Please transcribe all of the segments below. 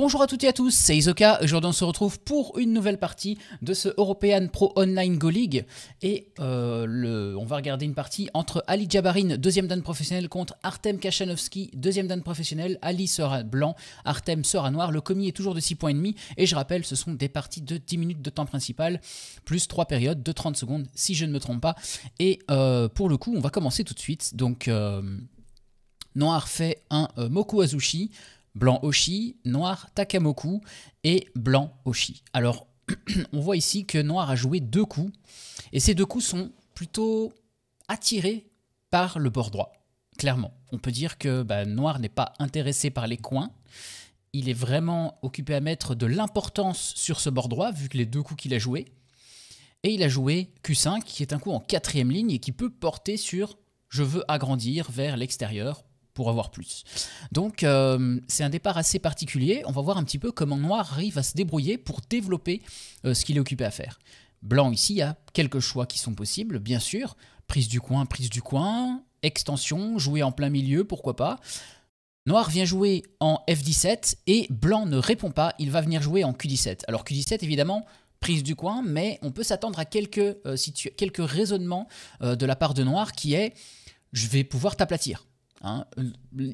Bonjour à toutes et à tous, c'est Isoka. Aujourd'hui, on se retrouve pour une nouvelle partie de ce European Pro Online Go League. Et euh, on va regarder une partie entre Ali Jabarin, deuxième dan professionnel, contre Artem Kachanovski, deuxième dan professionnel. Ali sera blanc, Artem sera noir. Le commis est toujours de 6 points et demi. Et je rappelle, ce sont des parties de 10 minutes de temps principal, plus 3 périodes de 30 secondes, si je ne me trompe pas. Et euh, pour le coup, on va commencer tout de suite. Donc, euh, noir fait un Moku Azushi blanc Oshi, noir Takamoku et blanc Oshi. Alors, on voit ici que noir a joué deux coups, et ces deux coups sont plutôt attirés par le bord droit, clairement. On peut dire que bah, noir n'est pas intéressé par les coins, il est vraiment occupé à mettre de l'importance sur ce bord droit, vu que les deux coups qu'il a joués, et il a joué Q5, qui est un coup en quatrième ligne et qui peut porter sur je veux agrandir vers l'extérieur pour avoir plus. Donc euh, c'est un départ assez particulier. On va voir un petit peu comment Noir arrive à se débrouiller pour développer euh, ce qu'il est occupé à faire. Blanc ici, il y a quelques choix qui sont possibles, bien sûr. Prise du coin, prise du coin, extension, jouer en plein milieu, pourquoi pas. Noir vient jouer en F17 et Blanc ne répond pas, il va venir jouer en Q17. Alors Q17 évidemment, prise du coin, mais on peut s'attendre à quelques, euh, quelques raisonnements de la part de Noir qui est je vais pouvoir t'aplatir. Hein,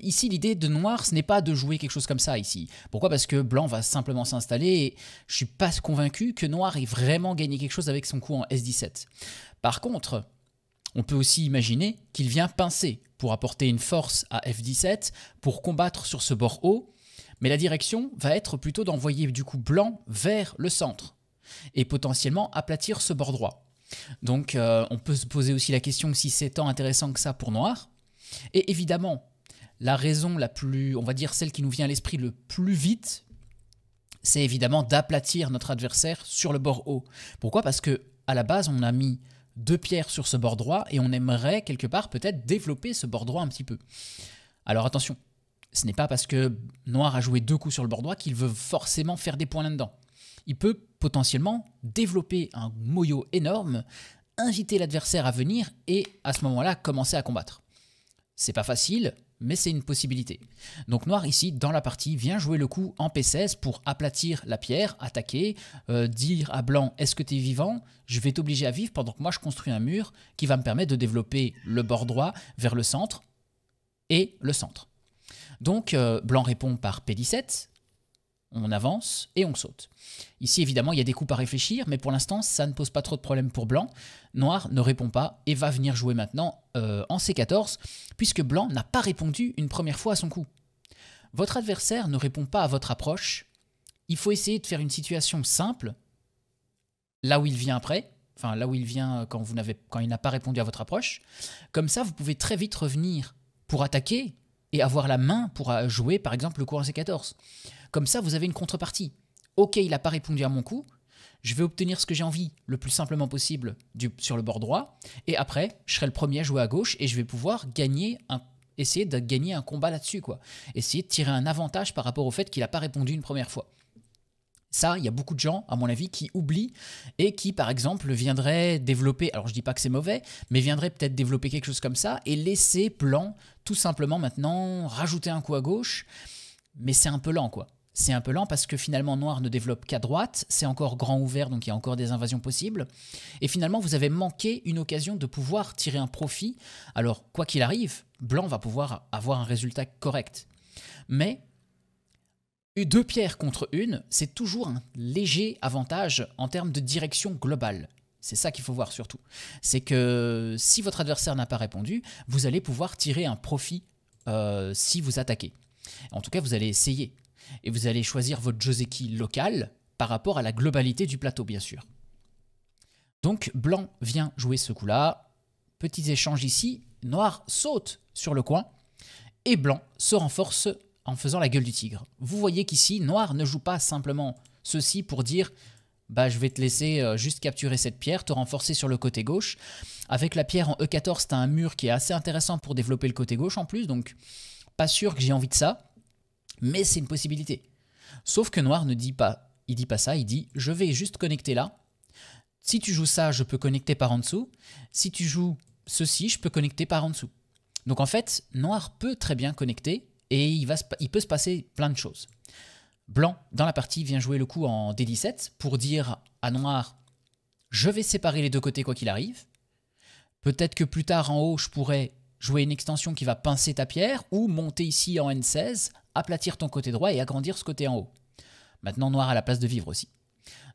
ici, l'idée de noir, ce n'est pas de jouer quelque chose comme ça ici. Pourquoi Parce que blanc va simplement s'installer et je suis pas convaincu que noir ait vraiment gagné quelque chose avec son coup en S17. Par contre, on peut aussi imaginer qu'il vient pincer pour apporter une force à F17 pour combattre sur ce bord haut, mais la direction va être plutôt d'envoyer du coup blanc vers le centre et potentiellement aplatir ce bord droit. Donc euh, on peut se poser aussi la question si c'est tant intéressant que ça pour noir, et évidemment, la raison la plus, on va dire celle qui nous vient à l'esprit le plus vite, c'est évidemment d'aplatir notre adversaire sur le bord haut. Pourquoi Parce que à la base, on a mis deux pierres sur ce bord droit et on aimerait quelque part peut-être développer ce bord droit un petit peu. Alors attention, ce n'est pas parce que Noir a joué deux coups sur le bord droit qu'il veut forcément faire des points là-dedans. Il peut potentiellement développer un moyo énorme, inviter l'adversaire à venir et à ce moment-là commencer à combattre. C'est pas facile, mais c'est une possibilité. Donc noir ici, dans la partie, vient jouer le coup en P16 pour aplatir la pierre, attaquer, euh, dire à blanc « est-ce que tu es vivant ?» Je vais t'obliger à vivre pendant que moi je construis un mur qui va me permettre de développer le bord droit vers le centre et le centre. Donc euh, blanc répond par P17, on avance et on saute. Ici, évidemment, il y a des coups à réfléchir, mais pour l'instant, ça ne pose pas trop de problème pour blanc. Noir ne répond pas et va venir jouer maintenant euh, en C14, puisque blanc n'a pas répondu une première fois à son coup. Votre adversaire ne répond pas à votre approche. Il faut essayer de faire une situation simple, là où il vient après, enfin là où il vient quand, vous quand il n'a pas répondu à votre approche. Comme ça, vous pouvez très vite revenir pour attaquer et avoir la main pour jouer, par exemple, le coup en C14. Comme ça, vous avez une contrepartie. Ok, il n'a pas répondu à mon coup, je vais obtenir ce que j'ai envie le plus simplement possible sur le bord droit, et après, je serai le premier à jouer à gauche et je vais pouvoir gagner un, essayer de gagner un combat là-dessus, quoi. Essayer de tirer un avantage par rapport au fait qu'il n'a pas répondu une première fois. Ça, il y a beaucoup de gens, à mon avis, qui oublient et qui, par exemple, viendraient développer, alors je dis pas que c'est mauvais, mais viendraient peut-être développer quelque chose comme ça et laisser plan tout simplement maintenant rajouter un coup à gauche, mais c'est un peu lent, quoi c'est un peu lent parce que finalement Noir ne développe qu'à droite, c'est encore grand ouvert, donc il y a encore des invasions possibles. Et finalement, vous avez manqué une occasion de pouvoir tirer un profit. Alors, quoi qu'il arrive, Blanc va pouvoir avoir un résultat correct. Mais deux pierres contre une, c'est toujours un léger avantage en termes de direction globale. C'est ça qu'il faut voir surtout. C'est que si votre adversaire n'a pas répondu, vous allez pouvoir tirer un profit euh, si vous attaquez. En tout cas, vous allez essayer. Et vous allez choisir votre joseki local par rapport à la globalité du plateau, bien sûr. Donc blanc vient jouer ce coup-là. Petits échanges ici. Noir saute sur le coin. Et blanc se renforce en faisant la gueule du tigre. Vous voyez qu'ici, noir ne joue pas simplement ceci pour dire bah, je vais te laisser euh, juste capturer cette pierre, te renforcer sur le côté gauche. Avec la pierre en E14, tu as un mur qui est assez intéressant pour développer le côté gauche en plus, donc pas sûr que j'ai envie de ça. Mais c'est une possibilité. Sauf que Noir ne dit pas, il dit pas ça, il dit je vais juste connecter là. Si tu joues ça, je peux connecter par en dessous. Si tu joues ceci, je peux connecter par en dessous. Donc en fait, Noir peut très bien connecter et il, il peut se passer plein de choses. Blanc, dans la partie, vient jouer le coup en D17 pour dire à Noir je vais séparer les deux côtés quoi qu'il arrive. Peut-être que plus tard en haut, je pourrais jouer une extension qui va pincer ta pierre ou monter ici en N16, aplatir ton côté droit et agrandir ce côté en haut. Maintenant, noir à la place de vivre aussi.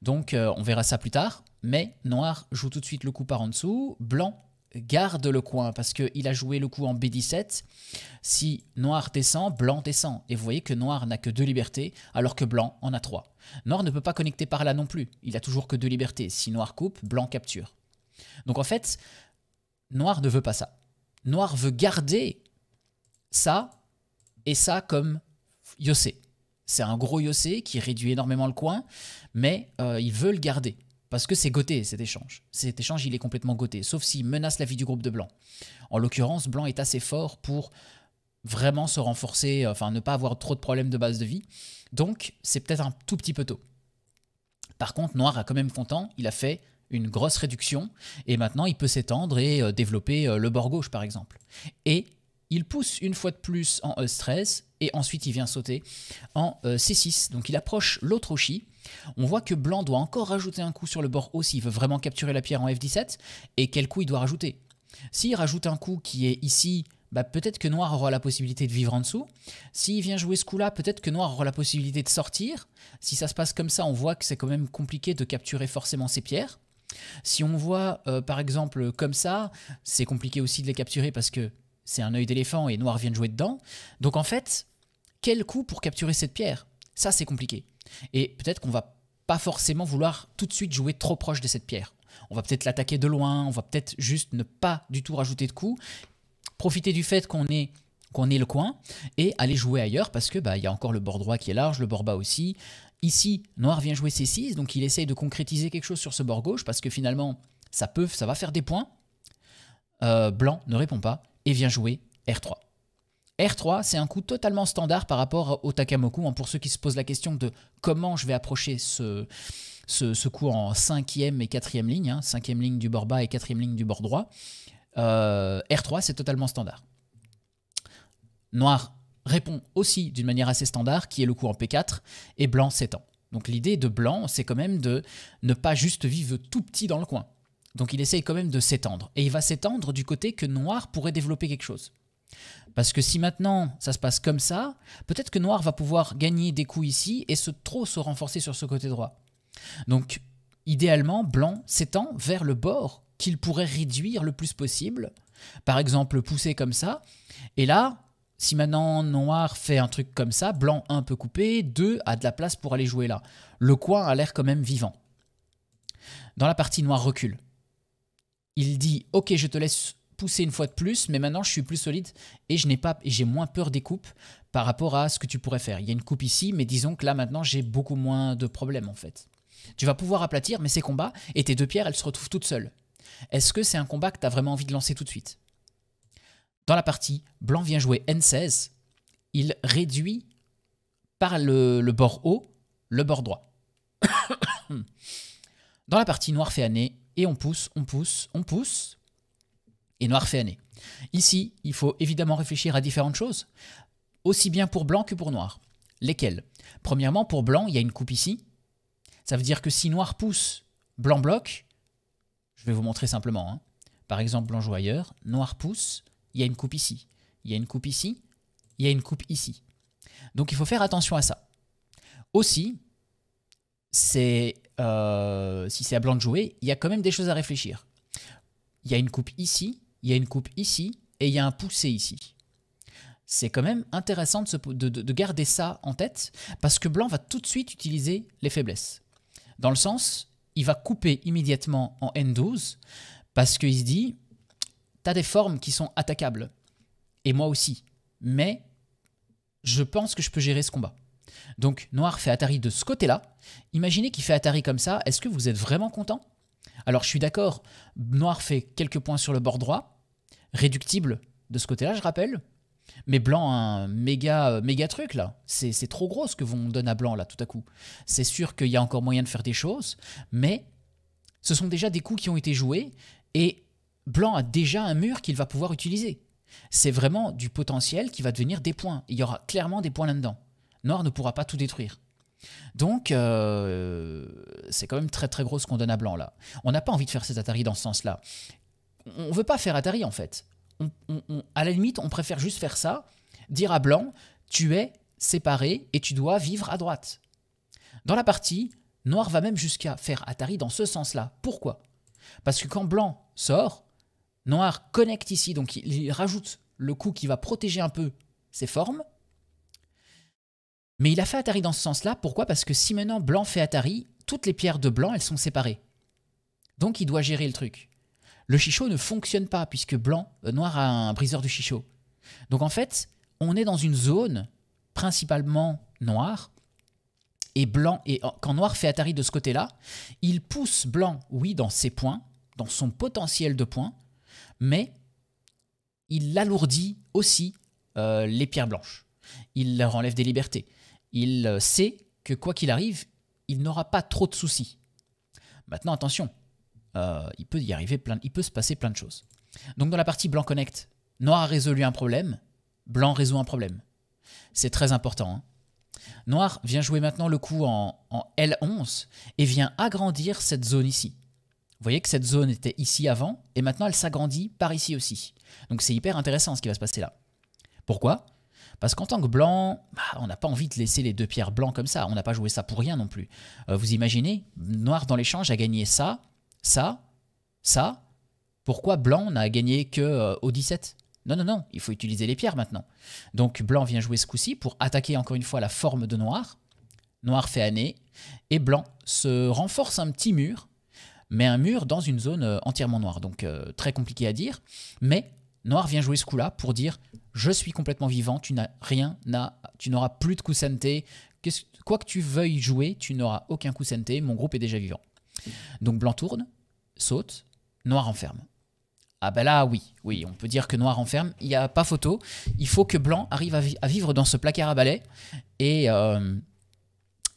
Donc euh, on verra ça plus tard, mais noir joue tout de suite le coup par en dessous, blanc garde le coin parce qu'il a joué le coup en B17. Si noir descend, blanc descend. Et vous voyez que noir n'a que deux libertés alors que blanc en a trois. Noir ne peut pas connecter par là non plus, il a toujours que deux libertés. Si noir coupe, blanc capture. Donc en fait, noir ne veut pas ça. Noir veut garder ça et ça comme Yossé. C'est un gros Yossé qui réduit énormément le coin, mais euh, il veut le garder. Parce que c'est goté cet échange. Cet échange, il est complètement goté, sauf s'il menace la vie du groupe de Blanc. En l'occurrence, Blanc est assez fort pour vraiment se renforcer, euh, enfin ne pas avoir trop de problèmes de base de vie. Donc c'est peut-être un tout petit peu tôt. Par contre, Noir a quand même content, il a fait une grosse réduction, et maintenant il peut s'étendre et euh, développer le bord gauche par exemple. Et il pousse une fois de plus en E13 et ensuite il vient sauter en euh, C6. Donc il approche l'autre Oshi. On voit que blanc doit encore rajouter un coup sur le bord aussi. s'il veut vraiment capturer la pierre en F17 et quel coup il doit rajouter. S'il rajoute un coup qui est ici, bah, peut-être que noir aura la possibilité de vivre en dessous. S'il vient jouer ce coup-là, peut-être que noir aura la possibilité de sortir. Si ça se passe comme ça, on voit que c'est quand même compliqué de capturer forcément ces pierres. Si on voit euh, par exemple comme ça, c'est compliqué aussi de les capturer parce que c'est un œil d'éléphant et Noir vient de jouer dedans. Donc en fait, quel coup pour capturer cette pierre Ça, c'est compliqué. Et peut-être qu'on va pas forcément vouloir tout de suite jouer trop proche de cette pierre. On va peut-être l'attaquer de loin, on va peut-être juste ne pas du tout rajouter de coups, profiter du fait qu'on est qu'on ait le coin et aller jouer ailleurs parce que bah, il y a encore le bord droit qui est large, le bord bas aussi. Ici, noir vient jouer C6 donc il essaye de concrétiser quelque chose sur ce bord gauche parce que finalement ça peut ça va faire des points. Euh, blanc ne répond pas et vient jouer R3. R3, c'est un coup totalement standard par rapport au Takamoku. Hein, pour ceux qui se posent la question de comment je vais approcher ce, coup en cinquième et quatrième ligne, hein, cinquième ligne du bord bas et quatrième ligne du bord droit, euh, R3, c'est totalement standard. Noir répond aussi d'une manière assez standard, qui est le coup en P4, et blanc s'étend. Donc l'idée de blanc, c'est quand même de ne pas juste vivre tout petit dans le coin. Donc il essaye quand même de s'étendre. Et il va s'étendre du côté que Noir pourrait développer quelque chose. Parce que si maintenant ça se passe comme ça, peut-être que Noir va pouvoir gagner des coups ici et trop se renforcer sur ce côté droit. Donc idéalement, Blanc s'étend vers le bord qu'il pourrait réduire le plus possible. Par exemple, pousser comme ça. Et là, si maintenant Noir fait un truc comme ça, Blanc un peu coupé, 2 a de la place pour aller jouer là. Le coin a l'air quand même vivant. Dans la partie Noir recule il dit ok je te laisse pousser une fois de plus, mais maintenant je suis plus solide et je n'ai pas j'ai moins peur des coupes par rapport à ce que tu pourrais faire. Il y a une coupe ici, mais disons que là maintenant j'ai beaucoup moins de problèmes en fait. Tu vas pouvoir aplatir, mais ces combats et tes deux pierres elles se retrouvent toutes seules. Est-ce que c'est un combat que tu as vraiment envie de lancer tout de suite Dans la partie, blanc vient jouer N16, il réduit par le, le bord haut le bord droit. Dans la partie, noir fait année, et on pousse, on pousse, on pousse. Et noir fait année. Ici, il faut évidemment réfléchir à différentes choses, aussi bien pour blanc que pour noir. Lesquelles Premièrement, pour blanc, il y a une coupe ici. Ça veut dire que si noir pousse, blanc bloque. Je vais vous montrer simplement. Hein. Par exemple, blanc joue ailleurs, noir pousse, il y a une coupe ici. Il y a une coupe ici, il y a une coupe ici. Donc il faut faire attention à ça. Aussi, c'est euh, si c'est à blanc de jouer, il y a quand même des choses à réfléchir. Il y a une coupe ici, il y a une coupe ici, et il y a un poussé ici. C'est quand même intéressant de, de, garder ça en tête, parce que blanc va tout de suite utiliser les faiblesses. Dans le sens, il va couper immédiatement en N12, parce qu'il se dit, t'as des formes qui sont attaquables, et moi aussi, mais je pense que je peux gérer ce combat. Donc Noir fait Atari de ce côté-là. Imaginez qu'il fait Atari comme ça, est-ce que vous êtes vraiment content Alors je suis d'accord, Noir fait quelques points sur le bord droit, réductible de ce côté-là, je rappelle. Mais Blanc a un méga, méga truc là. C'est trop gros ce que vous donne à Blanc là tout à coup. C'est sûr qu'il y a encore moyen de faire des choses, mais ce sont déjà des coups qui ont été joués et Blanc a déjà un mur qu'il va pouvoir utiliser. C'est vraiment du potentiel qui va devenir des points. Il y aura clairement des points là-dedans. Noir ne pourra pas tout détruire. Donc, euh, c'est quand même très très gros ce qu'on donne à Blanc là. On n'a pas envie de faire ces Atari dans ce sens-là. On veut pas faire Atari en fait. à la limite, on préfère juste faire ça, dire à Blanc, tu es séparé et tu dois vivre à droite. Dans la partie, Noir va même jusqu'à faire Atari dans ce sens-là. Pourquoi Parce que quand Blanc sort, Noir connecte ici, donc il rajoute le coup qui va protéger un peu ses formes, mais il a fait Atari dans ce sens-là. Pourquoi Parce que si maintenant Blanc fait Atari, toutes les pierres de Blanc, elles sont séparées. Donc il doit gérer le truc. Le chichot ne fonctionne pas puisque Blanc, euh, Noir a un briseur du chichot. Donc en fait, on est dans une zone principalement noire et Blanc. Et quand Noir fait Atari de ce côté-là, il pousse Blanc, oui, dans ses points, dans son potentiel de points, mais il alourdit aussi euh, les pierres blanches. Il leur enlève des libertés il euh, sait que quoi qu'il arrive, il n'aura pas trop de soucis. Maintenant, attention, euh, il peut y arriver plein, il peut se passer plein de choses. Donc dans la partie blanc connect, noir a résolu un problème, blanc résout un problème. C'est très important. Hein. Noir vient jouer maintenant le coup en, L11 et vient agrandir cette zone ici. Vous voyez que cette zone était ici avant et maintenant elle s'agrandit par ici aussi. Donc c'est hyper intéressant ce qui va se passer là. Pourquoi parce qu'en tant que blanc, bah, on n'a pas envie de laisser les deux pierres blancs comme ça. On n'a pas joué ça pour rien non plus. Euh, vous imaginez, noir dans l'échange a gagné ça, ça, ça. Pourquoi blanc n'a gagné que euh, au 17 non, non, non, il faut utiliser les pierres maintenant. Donc blanc vient jouer ce coup-ci pour attaquer encore une fois la forme de noir. Noir fait année, et blanc se renforce un petit mur, mais un mur dans une zone euh, entièrement noire. Donc très compliqué à dire, mais Noir vient jouer ce coup-là pour dire je suis complètement vivant, tu n'as rien, tu n'auras plus de coup santé. quoi que tu veuilles jouer, tu n'auras aucun coup santé, mon groupe est déjà vivant. Donc blanc tourne, saute, noir enferme. Ah ben là oui, oui, on peut dire que noir enferme, il n'y a pas photo, il faut que blanc arrive à, vivre dans ce placard à balai, et euh,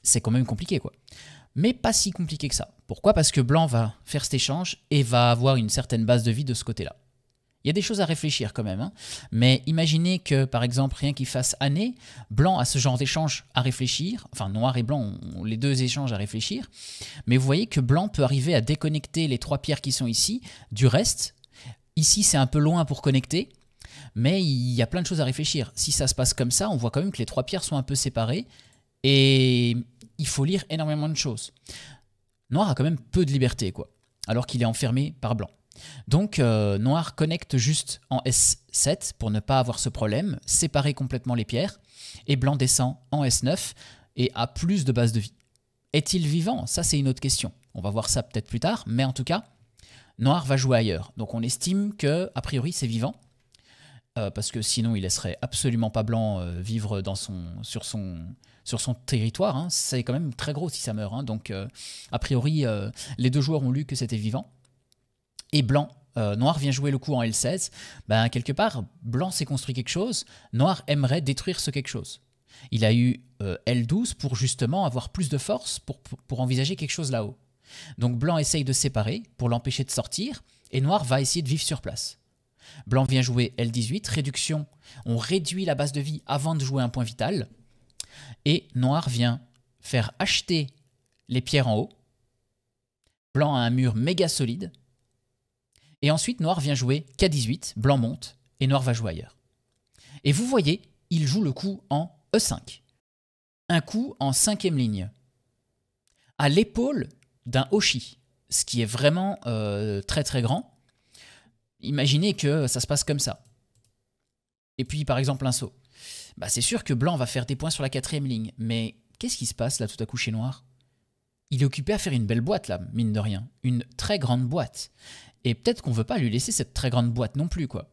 c'est quand même compliqué quoi. Mais pas si compliqué que ça. Pourquoi Parce que blanc va faire cet échange et va avoir une certaine base de vie de ce côté-là. Il y a des choses à réfléchir quand même, hein. mais imaginez que, par exemple, rien qu'il fasse année, blanc a ce genre d'échange à réfléchir, enfin noir et blanc ont les deux échanges à réfléchir, mais vous voyez que blanc peut arriver à déconnecter les trois pierres qui sont ici du reste. Ici, c'est un peu loin pour connecter, mais il y a plein de choses à réfléchir. Si ça se passe comme ça, on voit quand même que les trois pierres sont un peu séparées, et il faut lire énormément de choses. Noir a quand même peu de liberté, quoi, alors qu'il est enfermé par blanc. Donc euh, noir connecte juste en S7 pour ne pas avoir ce problème, séparer complètement les pierres, et blanc descend en S9 et a plus de base de vie. Est-il vivant Ça c'est une autre question. On va voir ça peut-être plus tard, mais en tout cas, noir va jouer ailleurs. Donc on estime que a priori c'est vivant. Euh, parce que sinon il laisserait absolument pas blanc euh, vivre dans son, sur, son, territoire. Hein. C'est quand même très gros si ça meurt. Hein. Donc a priori les deux joueurs ont lu que c'était vivant et blanc euh, noir vient jouer le coup en L16, ben, quelque part, blanc s'est construit quelque chose, noir aimerait détruire ce quelque chose. Il a eu euh, L12 pour justement avoir plus de force pour, pour, pour envisager quelque chose là-haut. Donc blanc essaye de séparer pour l'empêcher de sortir, et noir va essayer de vivre sur place. Blanc vient jouer L18, réduction, on réduit la base de vie avant de jouer un point vital, et noir vient faire acheter les pierres en haut. Blanc a un mur méga solide, et ensuite, noir vient jouer K18, blanc monte, et noir va jouer ailleurs. Et vous voyez, il joue le coup en E5. Un coup en cinquième ligne. À l'épaule d'un Hoshi, ce qui est vraiment euh, très très grand. Imaginez que ça se passe comme ça. Et puis par exemple un saut. Bah, c'est sûr que blanc va faire des points sur la quatrième ligne, mais qu'est-ce qui se passe là tout à coup chez noir il est occupé à faire une belle boîte là, mine de rien, une très grande boîte. Et peut-être qu'on veut pas lui laisser cette très grande boîte non plus, quoi.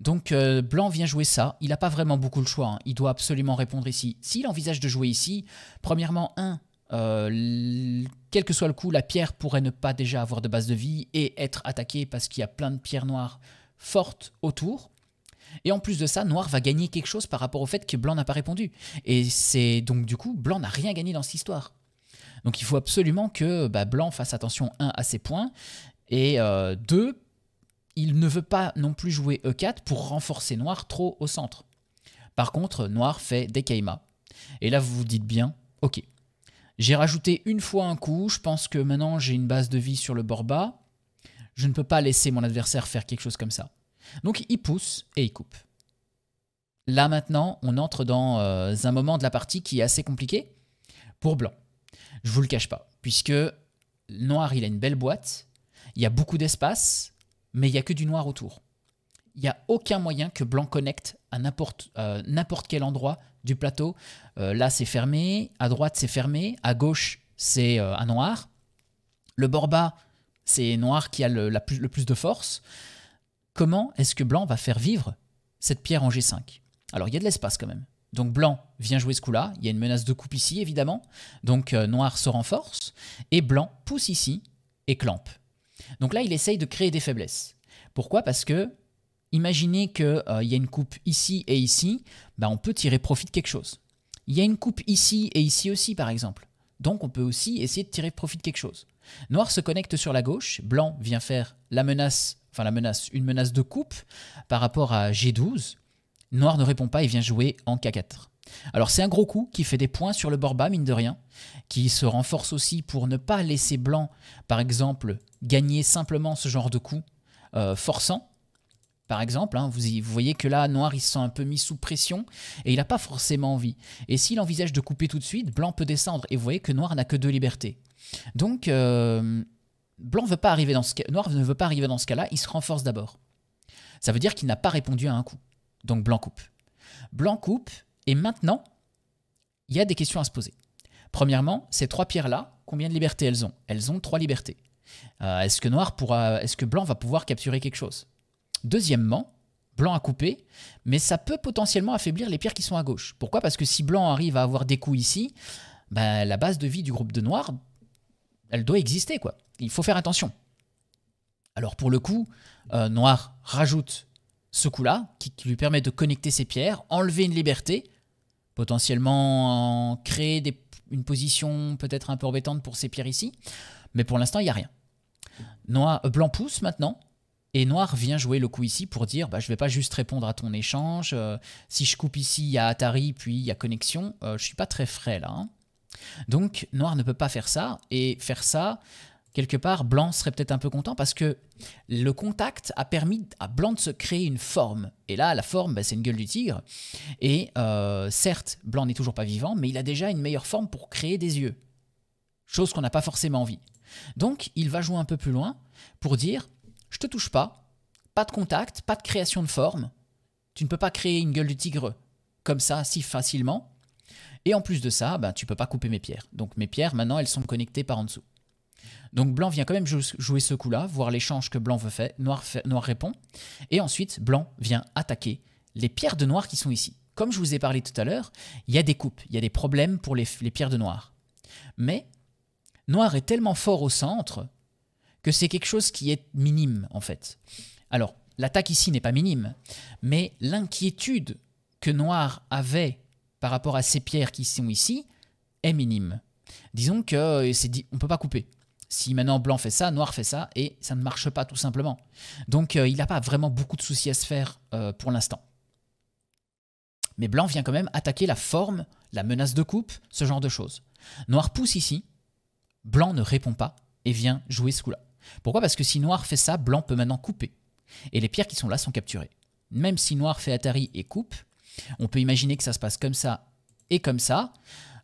Donc euh, Blanc vient jouer ça, il n'a pas vraiment beaucoup le choix, hein. il doit absolument répondre ici. S'il envisage de jouer ici, premièrement, un, euh, quel que soit le coup, la pierre pourrait ne pas déjà avoir de base de vie et être attaquée parce qu'il y a plein de pierres noires fortes autour. Et en plus de ça, Noir va gagner quelque chose par rapport au fait que Blanc n'a pas répondu. Et c'est donc du coup, Blanc n'a rien gagné dans cette histoire. Donc il faut absolument que bah, Blanc fasse attention, un, à ses points, et euh, deux, il ne veut pas non plus jouer E4 pour renforcer Noir trop au centre. Par contre, Noir fait des Kaima. Et là, vous vous dites bien, ok. J'ai rajouté une fois un coup, je pense que maintenant j'ai une base de vie sur le bord bas. Je ne peux pas laisser mon adversaire faire quelque chose comme ça. Donc il pousse et il coupe. Là maintenant, on entre dans euh, un moment de la partie qui est assez compliqué pour blanc. Je vous le cache pas, puisque noir il a une belle boîte, il y a beaucoup d'espace, mais il n'y a que du noir autour. Il n'y a aucun moyen que blanc connecte à n'importe euh, quel endroit du plateau. Euh, là, c'est fermé, à droite, c'est fermé, à gauche, c'est euh, un noir. Le bord bas, c'est noir qui a le, plus, de force. Comment est-ce que blanc va faire vivre cette pierre en G5 Alors, il y a de l'espace quand même. Donc blanc vient jouer ce coup-là, il y a une menace de coupe ici évidemment, donc noir se renforce, et blanc pousse ici et clampe. Donc là, il essaye de créer des faiblesses. Pourquoi Parce que imaginez qu'il euh, y a une coupe ici et ici, ben, on peut tirer profit de quelque chose. Il y a une coupe ici et ici aussi, par exemple. Donc on peut aussi essayer de tirer profit de quelque chose. Noir se connecte sur la gauche, blanc vient faire la menace, enfin la menace, une menace de coupe par rapport à G12. Noir ne répond pas et vient jouer en K4. Alors c'est un gros coup qui fait des points sur le bord bas, mine de rien, qui se renforce aussi pour ne pas laisser Blanc, par exemple, gagner simplement ce genre de coup euh, forçant. Par exemple, hein. vous, voyez que là, Noir, il se sent un peu mis sous pression et il n'a pas forcément envie. Et s'il envisage de couper tout de suite, Blanc peut descendre et vous voyez que Noir n'a que deux libertés. Donc, euh, Blanc veut pas arriver dans ce Noir ne veut pas arriver dans ce cas-là, il se renforce d'abord. Ça veut dire qu'il n'a pas répondu à un coup. Donc Blanc coupe. Blanc coupe, et maintenant, il y a des questions à se poser. Premièrement, ces trois pierres-là, combien de libertés elles ont Elles ont trois libertés. Euh, est-ce que noir pourra, est que blanc va pouvoir capturer quelque chose Deuxièmement, blanc a coupé, mais ça peut potentiellement affaiblir les pierres qui sont à gauche. Pourquoi Parce que si blanc arrive à avoir des coups ici, ben, la base de vie du groupe de noir, elle doit exister quoi. Il faut faire attention. Alors pour le coup, euh, noir rajoute ce coup-là qui lui permet de connecter ses pierres, enlever une liberté potentiellement créer une position peut-être un peu embêtante pour ces pierres ici. Mais pour l'instant, il n'y a rien. Noir, euh, blanc pousse maintenant. Et noir vient jouer le coup ici pour dire bah, je ne vais pas juste répondre à ton échange. Euh, si je coupe ici, il y a Atari, puis il y a connexion. Euh, je ne suis pas très frais là. Hein. Donc noir ne peut pas faire ça. Et faire ça, quelque part, Blanc serait peut-être un peu content parce que le contact a permis à Blanc de se créer une forme. Et là, la forme, bah, c'est une gueule du tigre. Et euh, certes, Blanc n'est toujours pas vivant, mais il a déjà une meilleure forme pour créer des yeux. Chose qu'on n'a pas forcément envie. Donc, il va jouer un peu plus loin pour dire Je te touche pas, pas de contact, pas de création de forme. Tu ne peux pas créer une gueule du tigre comme ça si facilement. Et en plus de ça, tu bah, tu peux pas couper mes pierres. Donc mes pierres, maintenant, elles sont connectées par en dessous. Donc blanc vient quand même jouer ce coup-là, voir l'échange que blanc veut faire, noir, noir répond, et ensuite blanc vient attaquer les pierres de noir qui sont ici. Comme je vous ai parlé tout à l'heure, il y a des coupes, il y a des problèmes pour les, pierres de noir. Mais noir est tellement fort au centre que c'est quelque chose qui est minime en fait. Alors, l'attaque ici n'est pas minime, mais l'inquiétude que noir avait par rapport à ces pierres qui sont ici est minime. Disons que euh, on ne peut pas couper si maintenant blanc fait ça, noir fait ça, et ça ne marche pas tout simplement. Donc euh, il n'a pas vraiment beaucoup de soucis à se faire euh, pour l'instant. Mais blanc vient quand même attaquer la forme, la menace de coupe, ce genre de choses. Noir pousse ici, blanc ne répond pas et vient jouer ce coup-là. Pourquoi Parce que si noir fait ça, blanc peut maintenant couper. Et les pierres qui sont là sont capturées. Même si noir fait Atari et coupe, on peut imaginer que ça se passe comme ça et comme ça.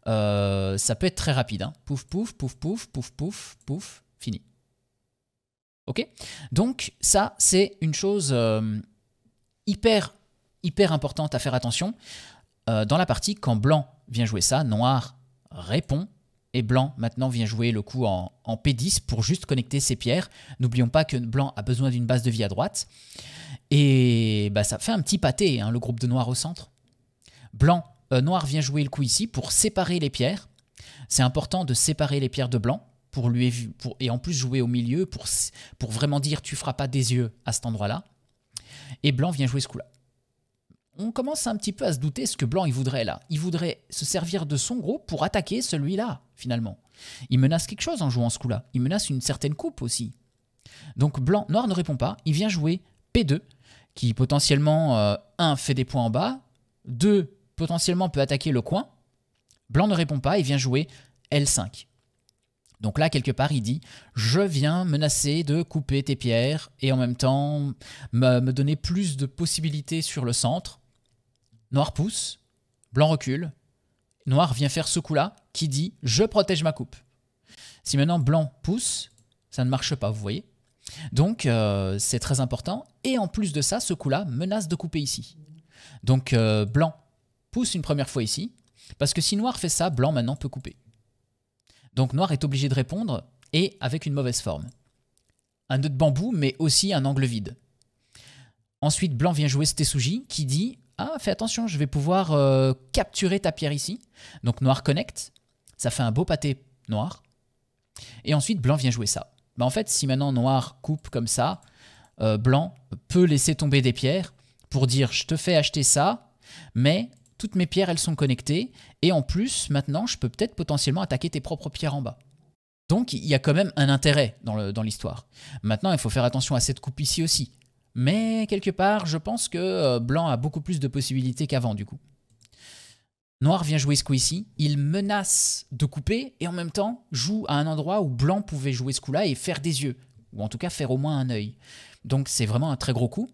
Euh, ça peut être très rapide. Hein. Pouf, pouf, pouf, pouf, pouf, pouf, pouf, fini. Ok Donc ça, c'est une chose euh, hyper, hyper importante à faire attention. Euh, dans la partie, quand blanc vient jouer ça, noir répond, et blanc maintenant vient jouer le coup en, P10 pour juste connecter ses pierres. N'oublions pas que blanc a besoin d'une base de vie à droite. Et bah, ça fait un petit pâté, hein, le groupe de noir au centre. Blanc euh, noir vient jouer le coup ici pour séparer les pierres. C'est important de séparer les pierres de blanc pour lui et en plus jouer au milieu pour, pour vraiment dire tu feras pas des yeux à cet endroit-là. Et blanc vient jouer ce coup-là. On commence un petit peu à se douter ce que blanc il voudrait là. Il voudrait se servir de son gros pour attaquer celui-là finalement. Il menace quelque chose en jouant ce coup-là. Il menace une certaine coupe aussi. Donc blanc, noir ne répond pas. Il vient jouer P2 qui potentiellement euh, un, fait des points en bas, 2 potentiellement peut attaquer le coin. Blanc ne répond pas et vient jouer L5. Donc là, quelque part, il dit Je viens menacer de couper tes pierres et en même temps me, donner plus de possibilités sur le centre. Noir pousse, blanc recule. Noir vient faire ce coup-là qui dit Je protège ma coupe. Si maintenant blanc pousse, ça ne marche pas, vous voyez Donc euh, c'est très important. Et en plus de ça, ce coup-là menace de couper ici. Donc euh, blanc une première fois ici, parce que si noir fait ça, blanc maintenant peut couper. Donc noir est obligé de répondre, et avec une mauvaise forme. Un nœud de bambou, mais aussi un angle vide. Ensuite, blanc vient jouer tesuji qui dit « Ah, fais attention, je vais pouvoir euh, capturer ta pierre ici. » Donc noir connecte, ça fait un beau pâté noir. Et ensuite, blanc vient jouer ça. mais bah, en fait, si maintenant noir coupe comme ça, euh, blanc peut laisser tomber des pierres pour dire « Je te fais acheter ça, mais toutes mes pierres, elles sont connectées. Et en plus, maintenant, je peux peut-être potentiellement attaquer tes propres pierres en bas. Donc, il y a quand même un intérêt dans l'histoire. maintenant, il faut faire attention à cette coupe ici aussi. Mais quelque part, je pense que euh, Blanc a beaucoup plus de possibilités qu'avant, du coup. Noir vient jouer ce coup ici, il menace de couper et en même temps joue à un endroit où Blanc pouvait jouer ce coup-là et faire des yeux, ou en tout cas faire au moins un œil. Donc c'est vraiment un très gros coup.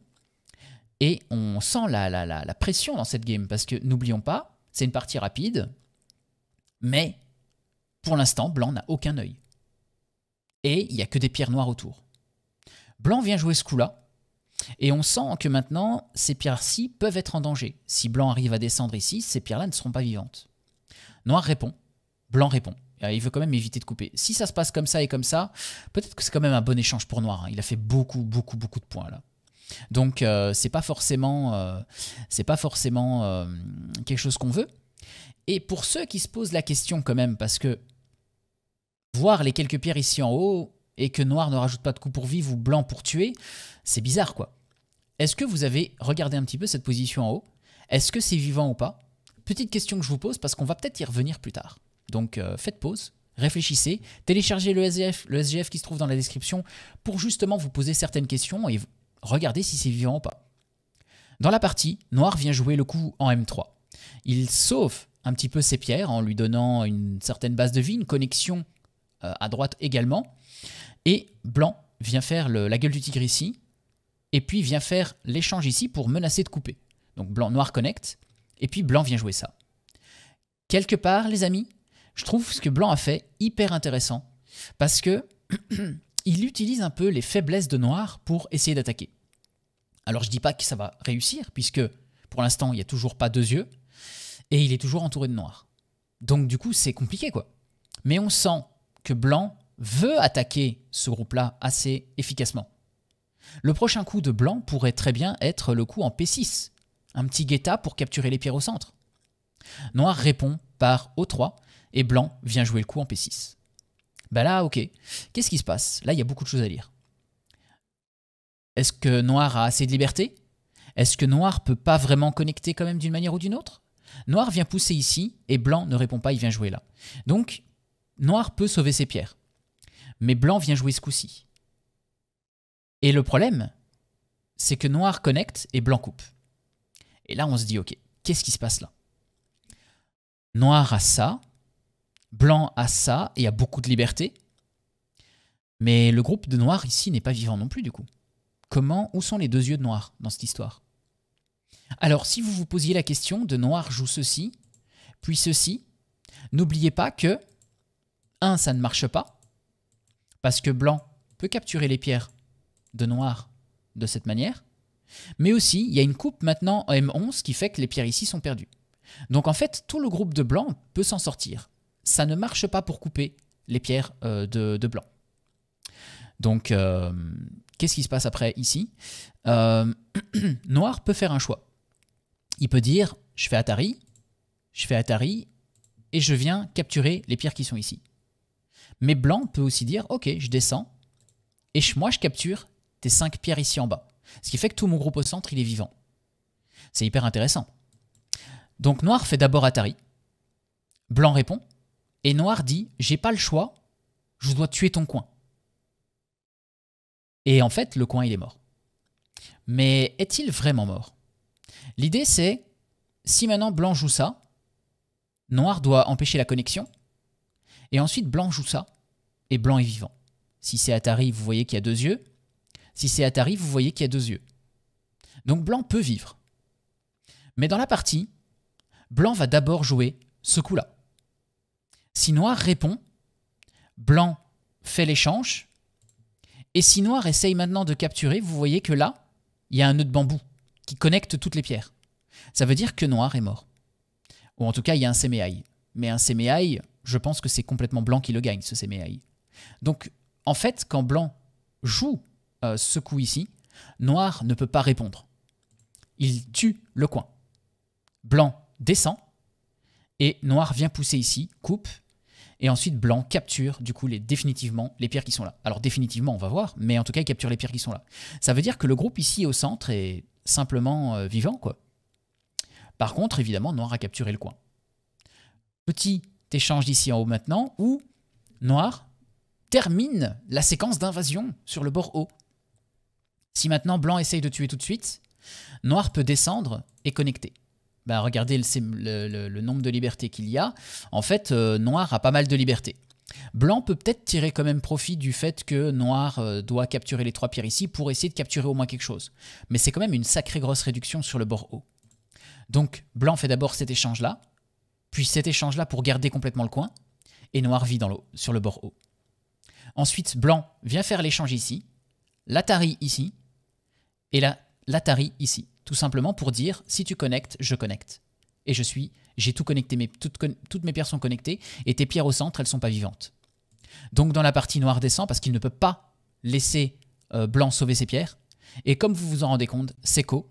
Et on sent la, la pression dans cette game, parce que n'oublions pas, c'est une partie rapide, mais pour l'instant, Blanc n'a aucun œil. Et il n'y a que des pierres noires autour. Blanc vient jouer ce coup-là, et on sent que maintenant, ces pierres-ci peuvent être en danger. Si Blanc arrive à descendre ici, ces pierres-là ne seront pas vivantes. Noir répond, Blanc répond. Euh, il veut quand même éviter de couper. Si ça se passe comme ça et comme ça, peut-être que c'est quand même un bon échange pour Noir. Hein. Il a fait beaucoup, beaucoup, beaucoup de points là. Donc euh, c'est pas forcément, euh, c'est pas forcément euh, quelque chose qu'on veut. Et pour ceux qui se posent la question quand même, parce que voir les quelques pierres ici en haut et que noir ne rajoute pas de coup pour vivre ou blanc pour tuer, c'est bizarre quoi. Est-ce que vous avez regardé un petit peu cette position en haut Est-ce que c'est vivant ou pas Petite question que je vous pose parce qu'on va peut-être y revenir plus tard. Donc faites pause, réfléchissez, téléchargez le SGF, le SGF qui se trouve dans la description pour justement vous poser certaines questions et Regardez si c'est vivant ou pas. Dans la partie, Noir vient jouer le coup en M3. Il sauve un petit peu ses pierres en lui donnant une certaine base de vie, une connexion euh, à droite également. Et Blanc vient faire la gueule du tigre ici, et puis vient faire l'échange ici pour menacer de couper. Donc Blanc-Noir connecte, et puis Blanc vient jouer ça. Quelque part, les amis, je trouve ce que Blanc a fait hyper intéressant, parce que il utilise un peu les faiblesses de Noir pour essayer d'attaquer. Alors je dis pas que ça va réussir, puisque pour l'instant il n'y a toujours pas deux yeux, et il est toujours entouré de Noir. Donc du coup c'est compliqué quoi. Mais on sent que Blanc veut attaquer ce groupe-là assez efficacement. Le prochain coup de Blanc pourrait très bien être le coup en P6, un petit guetta pour capturer les pierres au centre. Noir répond par O3 et Blanc vient jouer le coup en P6. Ben là, ok. Qu'est-ce qui se passe Là, il y a beaucoup de choses à lire. Est-ce que Noir a assez de liberté Est-ce que Noir peut pas vraiment connecter quand même d'une manière ou d'une autre Noir vient pousser ici et Blanc ne répond pas, il vient jouer là. Donc, Noir peut sauver ses pierres. Mais Blanc vient jouer ce coup-ci. Et le problème, c'est que Noir connecte et Blanc coupe. Et là, on se dit, ok, qu'est-ce qui se passe là Noir a ça, Blanc a ça et a beaucoup de liberté. Mais le groupe de Noir ici n'est pas vivant non plus du coup. Comment, où sont les deux yeux de Noir dans cette histoire Alors si vous vous posiez la question de Noir joue ceci, puis ceci, n'oubliez pas que, un, ça ne marche pas, parce que Blanc peut capturer les pierres de Noir de cette manière, mais aussi il y a une coupe maintenant M11 qui fait que les pierres ici sont perdues. Donc en fait, tout le groupe de Blanc peut s'en sortir ça ne marche pas pour couper les pierres euh, de, blanc. Donc, euh, qu'est-ce qui se passe après ici euh, Noir peut faire un choix. Il peut dire, je fais Atari, je fais Atari, et je viens capturer les pierres qui sont ici. Mais blanc peut aussi dire, ok, je descends, et moi je capture tes 5 pierres ici en bas. Ce qui fait que tout mon groupe au centre, il est vivant. C'est hyper intéressant. Donc noir fait d'abord Atari. Blanc répond. Et Noir dit J'ai pas le choix, je dois tuer ton coin. Et en fait, le coin, il est mort. Mais est-il vraiment mort L'idée, c'est si maintenant Blanc joue ça, Noir doit empêcher la connexion. Et ensuite, Blanc joue ça, et Blanc est vivant. Si c'est Atari, vous voyez qu'il y a deux yeux. Si c'est Atari, vous voyez qu'il y a deux yeux. Donc Blanc peut vivre. Mais dans la partie, Blanc va d'abord jouer ce coup-là. Si noir répond, blanc fait l'échange, et si noir essaye maintenant de capturer, vous voyez que là, il y a un nœud de bambou qui connecte toutes les pierres. Ça veut dire que noir est mort. Ou en tout cas, il y a un séméaï. Mais un séméaï, je pense que c'est complètement blanc qui le gagne, ce séméaï. Donc, en fait, quand blanc joue euh, ce coup ici, noir ne peut pas répondre. Il tue le coin. Blanc descend, et noir vient pousser ici, coupe, et ensuite, blanc capture du coup les, définitivement les pierres qui sont là. Alors définitivement, on va voir, mais en tout cas, il capture les pierres qui sont là. Ça veut dire que le groupe ici au centre est simplement euh, vivant, quoi. Par contre, évidemment, noir a capturé le coin. Petit échange d'ici en haut maintenant, où noir termine la séquence d'invasion sur le bord haut. Si maintenant blanc essaye de tuer tout de suite, noir peut descendre et connecter. Bah, regardez le, nombre de libertés qu'il y a. En fait, euh, noir a pas mal de libertés. Blanc peut peut-être tirer quand même profit du fait que noir euh, doit capturer les trois pierres ici pour essayer de capturer au moins quelque chose. Mais c'est quand même une sacrée grosse réduction sur le bord haut. Donc blanc fait d'abord cet échange-là, puis cet échange-là pour garder complètement le coin, et noir vit dans l'eau, sur le bord haut. Ensuite, blanc vient faire l'échange ici, l'Atari ici, et la l'Atari ici tout simplement pour dire si tu connectes, je connecte. Et je suis, j'ai tout connecté, toutes, mes pierres sont connectées, et tes pierres au centre, elles ne sont pas vivantes. Donc dans la partie noire descend, parce qu'il ne peut pas laisser euh, blanc sauver ses pierres. Et comme vous vous en rendez compte, c'est co.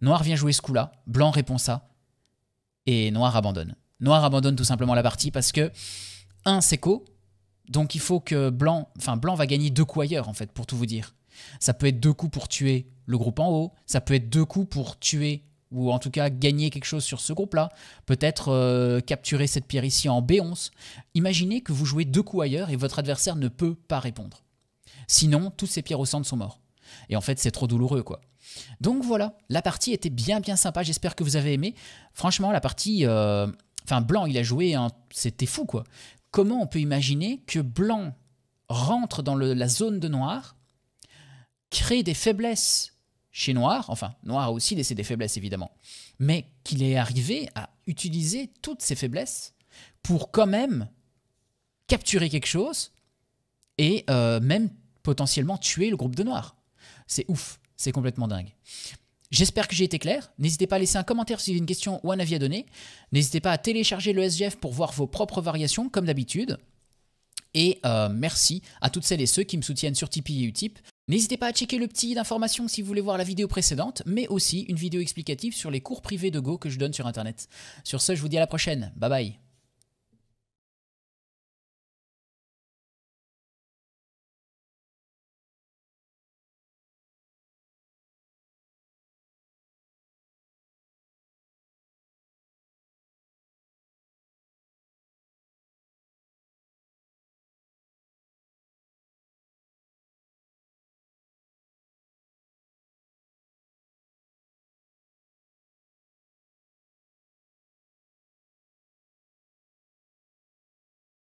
noir vient jouer ce coup-là, blanc répond ça, et noir abandonne. Noir abandonne tout simplement la partie parce que, un, co, donc il faut que blanc, enfin blanc va gagner deux coups ailleurs en fait, pour tout vous dire. Ça peut être deux coups pour tuer le groupe en haut, ça peut être deux coups pour tuer ou en tout cas gagner quelque chose sur ce groupe-là, peut-être euh, capturer cette pierre ici en B11. Imaginez que vous jouez deux coups ailleurs et votre adversaire ne peut pas répondre. Sinon, toutes ces pierres au centre sont mortes. Et en fait, c'est trop douloureux, quoi. Donc voilà, la partie était bien bien sympa, j'espère que vous avez aimé. Franchement, la partie... Euh, enfin, Blanc, il a joué, hein, c'était fou, quoi. Comment on peut imaginer que Blanc rentre dans la zone de noir créer des faiblesses chez Noir, enfin Noir a aussi laissé des faiblesses évidemment, mais qu'il est arrivé à utiliser toutes ces faiblesses pour quand même capturer quelque chose et euh, même potentiellement tuer le groupe de Noir. C'est ouf, c'est complètement dingue. J'espère que j'ai été clair. N'hésitez pas à laisser un commentaire si vous avez une question ou un avis à donner. N'hésitez pas à télécharger le SGF pour voir vos propres variations, comme d'habitude. Et euh, merci à toutes celles et ceux qui me soutiennent sur Tipeee et Utip. N'hésitez pas à checker le petit d'information si vous voulez voir la vidéo précédente, mais aussi une vidéo explicative sur les cours privés de Go que je donne sur internet. Sur ce, je vous dis à la prochaine. Bye bye